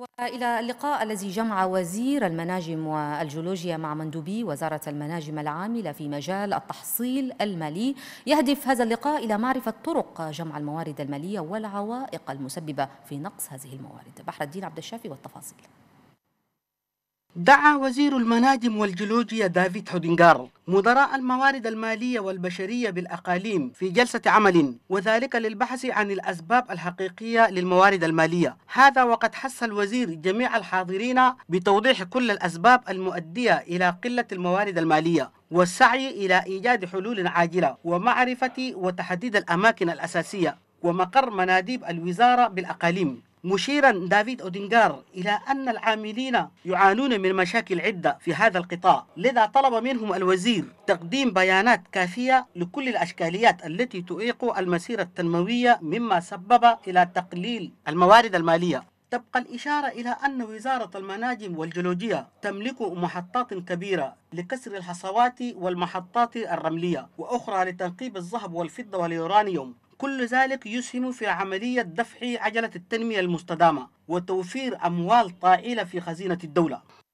وإلى اللقاء الذي جمع وزير المناجم والجيولوجيا مع مندوبي وزارة المناجم العاملة في مجال التحصيل المالي يهدف هذا اللقاء إلى معرفة طرق جمع الموارد المالية والعوائق المسببة في نقص هذه الموارد بحر الدين عبد الشافي والتفاصيل دعا وزير المناجم والجيولوجيا دافيد هودينغار مدراء الموارد المالية والبشرية بالأقاليم في جلسة عمل وذلك للبحث عن الأسباب الحقيقية للموارد المالية هذا وقد حث الوزير جميع الحاضرين بتوضيح كل الأسباب المؤدية إلى قلة الموارد المالية والسعي إلى إيجاد حلول عاجلة ومعرفة وتحديد الأماكن الأساسية ومقر مناديب الوزارة بالأقاليم مشيرا دافيد أودينغار إلى أن العاملين يعانون من مشاكل عدة في هذا القطاع لذا طلب منهم الوزير تقديم بيانات كافية لكل الأشكاليات التي تعيق المسيرة التنموية مما سبب إلى تقليل الموارد المالية تبقى الإشارة إلى أن وزارة المناجم والجيولوجيا تملك محطات كبيرة لكسر الحصوات والمحطات الرملية وأخرى لتنقيب الذهب والفضة واليورانيوم كل ذلك يسهم في عملية دفع عجلة التنمية المستدامة وتوفير أموال طائلة في خزينة الدولة